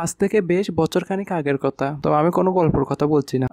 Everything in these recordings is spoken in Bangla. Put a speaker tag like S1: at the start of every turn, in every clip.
S1: আজ থেকে বেশ বছরখানিক আগের কথা তবে আমি কোনো গল্পর কথা বলছি না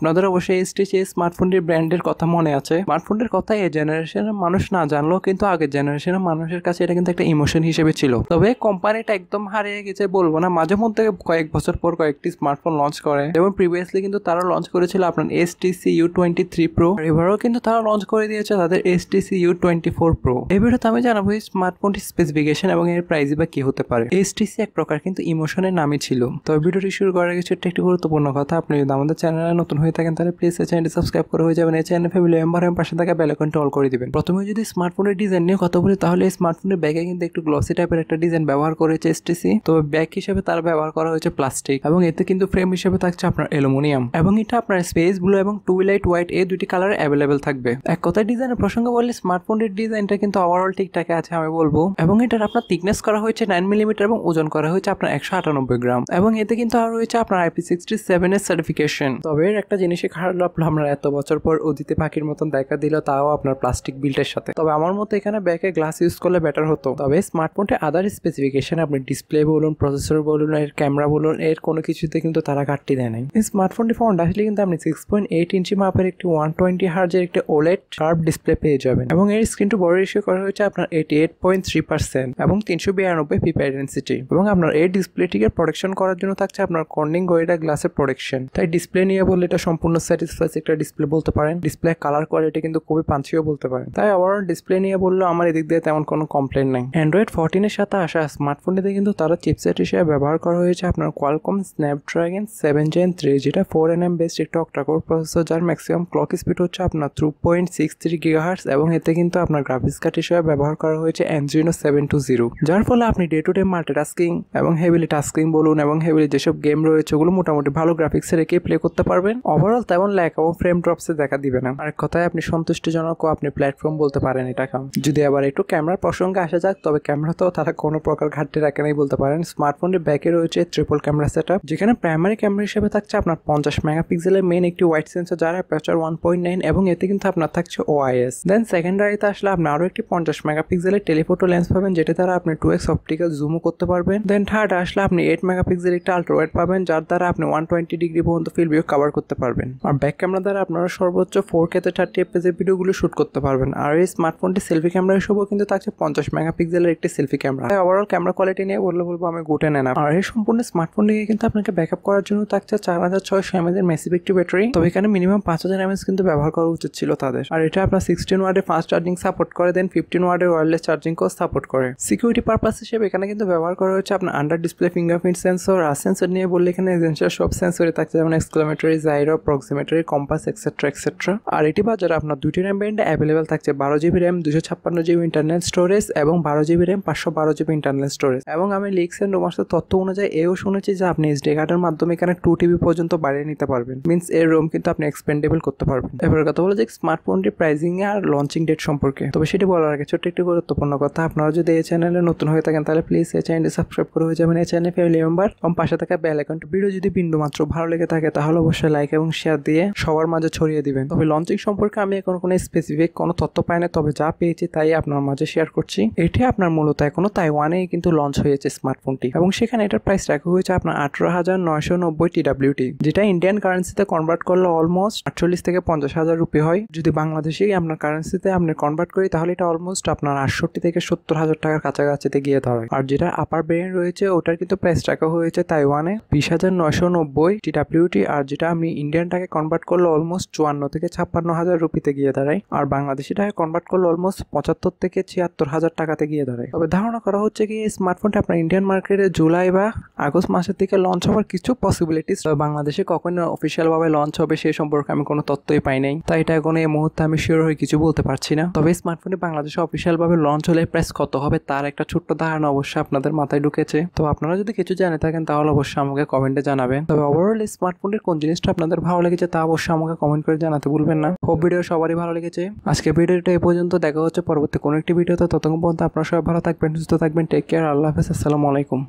S1: আপনাদের অবশ্যই এসটিসি এই স্মার্টফোনটির ব্র্যান্ডের কথা মনে আছে স্মার্টফোনটির কথা এই জেনারেশনের মানুষ না জানলেও কিন্তু আগের জেনারেশনের মানুষের কাছে এটা কিন্তু একটা ইমোশন হিসেবে ছিল তবে কোম্পানিটা একদম হারিয়ে গেছে বলবো না মাঝে মধ্যে কয়েক বছর পর কয়েকটি স্মার্টফোন লঞ্চ করে যেমন প্রিভিয়াসলি কিন্তু তারা লঞ্চ করেছিল আপনার HTC U twenty three pro এবারও কিন্তু তারা লঞ্চ করে দিয়েছে তাদের HTC U twenty four pro এই ভিডিওতে আমি জানাবো এই স্মার্টফোনটির স্পেসিফিকেশন এবং এর প্রাইস বা কি হতে পারে এসটিসি এক প্রকার কিন্তু ইমোশনের নামই ছিল তবে ভিডিওটি শুরু করার কিছু একটি গুরুত্বপূর্ণ কথা আপনি যদি আমাদের চ্যানেলে নতুন হয়ে হয়ে থাকেন তাহলে প্লিজ এই চ্যানেলটি সাবস্ক্রাইব করে হয়ে যাবেন এই চ্যানেল ফ্যামিলি মেম্বার হয়ে পাশে থাকা বেলাকনটা অল করে দিবেন প্রথমে যদি স্মার্টফোনের ডিজাইন নিয়ে কথা বলি তাহলে এই স্মার্টফোনের ব্যাগে কিন্তু একটু গ্লসি টাইপের একটা ডিজাইন ব্যবহার করেছে এসটিসি তো ব্যাগ হিসেবে তার ব্যবহার করা হয়েছে প্লাস্টিক এবং এতে কিন্তু ফ্রেম হিসেবে থাকছে আপনার অ্যালুমিনিয়াম এবং এটা আপনার স্পেস ব্লু এবং টু লাইট হোয়াইট এই দুটি কালার অ্যাভেলেবেল থাকবে এক কথায় ডিজাইনের প্রসঙ্গে বললে স্মার্টফোনের ডিজাইনটা কিন্তু ওভারঅল ঠিকঠাক আছে আমি বলবো এবং এটার আপনার থিকনেস করা হয়েছে নাইন মিলিমিটার এবং ওজন করা হয়েছে আপনার একশো আটানব্বই গ্রাম এবং এতে কিন্তু আর রয়েছে আপনার আইপি সিক্সটি সেভেন এর সার্টিফিকেশন তবে একটা জিনিসই খারাপ লাগলো আমরা এত বছর পর অদিতে পাখির মতন দেখা দিল তাও আপনার প্লাস্টিক বিল্টের সাথে তবে আমার মতো এখানে ব্যাকে গ্লাস ইউজ করলে বেটার হতো তবে স্মার্টফোনটি আদার স্পেসিফিকেশন আপনি ডিসপ্লে বলুন প্রসেসর বলুন এর ক্যামেরা বলুন এর কোনো কিছুতে কিন্তু তারা ঘাটতি দেয় নাই এই স্মার্টফোনটি ফোন আসলে কিন্তু আপনি সিক্স পয়েন্ট এইট ইঞ্চি মাপের একটি ওয়ান টোয়েন্টি হার্জের একটি ওলেট শার্প ডিসপ্লে পেয়ে যাবেন এবং এর স্ক্রিনটি বড় রেশিও করা হয়েছে আপনার eighty eight point three percent এবং তিনশো বিরানব্বই পিপাই ডেন্সিটি এবং আপনার এই ডিসপ্লেটিকে প্রোটেকশন করার জন্য থাকছে আপনার কর্নিং গোয়েডা গ্লাসের প্রোটেকশন তাই ডিসপ্লে নিয়ে বললে এটা সম্পূর্ণ স্যাটিসফাইস একটা ডিসপ্লে বলতে পারেন ডিসপ্লে কালার কোয়ালিটি কিন্তু খুবই পাঞ্চিও বলতে পারেন তাই আবার ডিসপ্লে নিয়ে বললো আমার এদিক দিয়ে তেমন কোনো কমপ্লেন নেই অ্যান্ড্রয়েড ফোরটিনের সাথে আসা স্মার্টফোনটিতে কিন্তু তারা চিপসেট হিসেবে ব্যবহার করা হয়েছে আপনার Qualcomm Snapdragon seven gen three যেটা ফোর এন এম বেস্ট একটা অক্টাকোর প্রসেসর যার ম্যাক্সিমাম ক্লক স্পিড হচ্ছে আপনার three point six three gigahertz এবং এতে কিন্তু আপনার গ্রাফিক্স কার্ড হিসেবে ব্যবহার করা হয়েছে এনজিনো সেভেন টু জিরো যার ফলে আপনি ডে টু ডে টাস্কিং এবং হেভিলি টাস্কিং বলুন এবং হেভিলি যেসব গেম রয়েছে ওগুলো মোটামুটি ভালো গ্রাফিক্সে রেখে প্লে করতে পারবেন ওভারঅল তেমন ল্যাক ও ফ্রেম ড্রপসে দেখা দিবে না আর কথায় আপনি সন্তুষ্টজনক আপনি প্ল্যাটফর্ম বলতে পারেন এটাকে যদি আবার একটু ক্যামেরার প্রসঙ্গে আসা যাক তবে ক্যামেরা তো তারা কোনো প্রকার ঘাটতি রাখে নাই বলতে পারেন স্মার্টফোনের ব্যাকে রয়েছে ট্রিপল ক্যামেরা সেট যেখানে প্রাইমারি ক্যামেরা হিসেবে থাকছে আপনার পঞ্চাশ মেগাপিক্সেলের মেন একটি হোয়াইট সেন্সর যার অ্যাপারচার ওয়ান পয়েন্ট নাইন এবং এতে কিন্তু আপনার থাকছে ওআইএস দেন সেকেন্ডারিতে আসলে আপনি আরও একটি পঞ্চাশ মেগাপিক্সেলের টেলিফোটো লেন্স পাবেন যেটা দ্বারা আপনি টু এক্স অপটিক্যাল জুমও করতে পারবেন দেন থার্ড আসলে আপনি এইট মেগাপিক্সেল একটা আল্ট্রা ওয়েট পাবেন যার দ্বারা আপনি ওয়ান টোয়েন্টি ডিগ্রি পর্যন্ত ফিল্ড ভিউ কভার করতে পারবেন পারবেন আর ব্যাক ক্যামেরা দ্বারা আপনারা সর্বোচ্চ ফোর কেতে থার্টি এফপিএসের ভিডিওগুলো শ্যুট করতে পারবেন আর এই স্মার্টফোনটি সেলফি ক্যামেরা হিসেবেও কিন্তু থাকছে পঞ্চাশ মেগাপিক্সেলের একটি সেলফি ক্যামেরা তাই ওভারঅল ক্যামেরা কোয়ালিটি নিয়ে বললে বলবো আমি গোটে নেন আর এই সম্পূর্ণ স্মার্টফোনটিকে কিন্তু আপনাকে ব্যাকআপ করার জন্য থাকছে চার হাজার ছয়শো এমএজের মেসিভ একটি ব্যাটারি তবে এখানে মিনিমাম পাঁচ হাজার এমএস কিন্তু ব্যবহার করা উচিত ছিল তাদের আর এটা আপনার সিক্সটিন ওয়ার্ডে ফাস্ট চার্জিং সাপোর্ট করে দেন ফিফটিন ওয়ার্ডের ওয়ারলেস কো সাপোর্ট করে সিকিউরিটি পারপাস হিসেবে এখানে কিন্তু ব্যবহার করা হচ্ছে আপনার আন্ডার ডিসপ্লে ফিঙ্গারপ্রিন্ট সেন্সর আর সেন্সর নিয়ে বললে এখানে এজেন্সিয়ার সব সেন্সরে থাকছে যেমন accelerometer gyro proximity compass etcetera etcetera আর এটি বাজারে আপনার দুটি র্যাম ব্যান্ডে অ্যাভেলেবেল থাকছে বারো জিবি র্যাম দুশো ছাপ্পান্ন জিবি ইন্টারনাল স্টোরেজ এবং বারো জিবি র্যাম পাঁচশো বারো জিবি ইন্টারনাল স্টোরেজ এবং আমি লিক্স অ্যান্ড রোমার্সের তথ্য অনুযায়ী এও শুনেছি যে আপনি এসডি কার্ডের মাধ্যমে এখানে টু টিবি পর্যন্ত বাড়িয়ে নিতে পারবেন মিনস এর রোম কিন্তু আপনি এক্সপেন্ডেবল করতে পারবেন এবার কথা বলো যে স্মার্টফোনটি প্রাইসিং আর লঞ্চিং ডেট সম্পর্কে তবে সেটি বলার আগে ছোট্ট একটি গুরুত্বপূর্ণ কথা আপনারা যদি এই চ্যানেলে নতুন হয়ে থাকেন তাহলে প্লিজ এই চ্যানেলটি সাবস্ক্রাইব করে হয়ে যাবেন এই চ্যানেল ফ্যামিলি মেম্বার এবং পাশে থাকা বেল অ্যাকাউন্ট ভিডিও যদি বিন্দু মাত্র ভালো লেগে থাকে তাহলে অবশ্যই লাইক এবং এবং শেয়ার দিয়ে সবার মাঝে ছড়িয়ে দিবেন তবে লঞ্চিং সম্পর্কে আমি এখন কোনো স্পেসিফিক কোনো তথ্য পাই না তবে যা পেয়েছি তাই আপনার মাঝে শেয়ার করছি এটি আপনার মূলত এখনো তাইওয়ানেই কিন্তু লঞ্চ হয়েছে স্মার্টফোনটি এবং সেখানে এটার প্রাইস রাখা হয়েছে আপনার আঠারো হাজার নয়শো নব্বই টিডাব্লিউটি যেটা ইন্ডিয়ান কারেন্সিতে কনভার্ট করলে অলমোস্ট আটচল্লিশ থেকে পঞ্চাশ হাজার রুপি হয় যদি বাংলাদেশি আপনার কারেন্সিতে আপনি কনভার্ট করি তাহলে এটা অলমোস্ট আপনার আটষট্টি থেকে সত্তর হাজার টাকার কাছাকাছিতে গিয়ে ধরে আর যেটা আপার ব্রেন রয়েছে ওটার কিন্তু প্রাইস রাখা হয়েছে তাইওয়ানে বিশ হাজার নয়শো নব্বই টিডাব্লিউটি আর যেটা আমি ইন্ডিয়ান টাকা কনভার্ট করলে অলমোস্ট চুয়ান্ন থেকে ছাপ্পান্ন হাজার রুপিতে গিয়ে দাঁড়ায় আর বাংলাদেশি টাকা কনভার্ট করলে অলমোস্ট পঁচাত্তর থেকে ছিয়াত্তর হাজার টাকাতে গিয়ে দাঁড়ায় তবে ধারণা করা হচ্ছে কি এই স্মার্টফোনটা আপনার ইন্ডিয়ান মার্কেটে জুলাই বা আগস্ট মাসের দিকে লঞ্চ হওয়ার কিছু পসিবিলিটিস বাংলাদেশে কখনো অফিসিয়ালভাবে লঞ্চ হবে সে সম্পর্কে আমি কোনো তথ্যই পাই নাই তাই এটা এখন এই মুহূর্তে আমি শিওর হয়ে কিছু বলতে পারছি না তবে স্মার্টফোনে বাংলাদেশে অফিসিয়ালভাবে লঞ্চ হলে প্রাইস কত হবে তার একটা ছোট্ট ধারণা অবশ্যই আপনাদের মাথায় ঢুকেছে তো আপনারা যদি কিছু জানে থাকেন তাহলে অবশ্যই আমাকে কমেন্টে জানাবেন তবে ওভারঅল স্মার্টফোনের কোন জিনিসটা আপনাদের আপনাদের ভালো লেগেছে তা অবশ্যই আমাকে কমেন্ট করে জানাতে ভুলবেন না খুব ভিডিও সবারই ভালো লেগেছে আজকে ভিডিওটা এ পর্যন্ত দেখা হচ্ছে পরবর্তী কোনো একটি ভিডিওতে ততক্ষণ পর্যন্ত আপনারা সবাই ভালো থাকবেন সুস্থ থাকবেন টেক কেয়ার আল্লাহ হাফেজ আসসালামু আলাইকুম